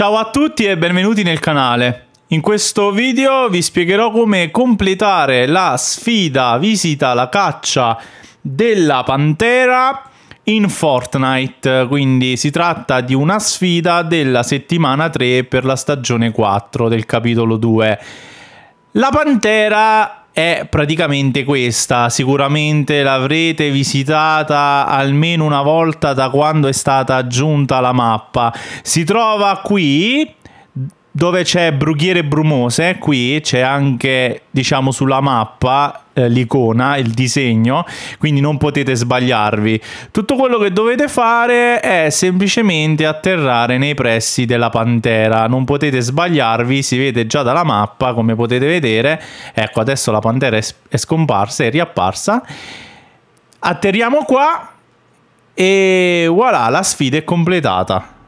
Ciao a tutti e benvenuti nel canale. In questo video vi spiegherò come completare la sfida visita la caccia della pantera in Fortnite, quindi si tratta di una sfida della settimana 3 per la stagione 4 del capitolo 2. La pantera è praticamente questa, sicuramente l'avrete visitata almeno una volta da quando è stata aggiunta la mappa. Si trova qui dove c'è Brughiere Brumose, qui c'è anche, diciamo, sulla mappa eh, l'icona, il disegno, quindi non potete sbagliarvi. Tutto quello che dovete fare è semplicemente atterrare nei pressi della Pantera, non potete sbagliarvi, si vede già dalla mappa, come potete vedere. Ecco, adesso la Pantera è, è scomparsa, è riapparsa. Atterriamo qua e voilà, la sfida è completata.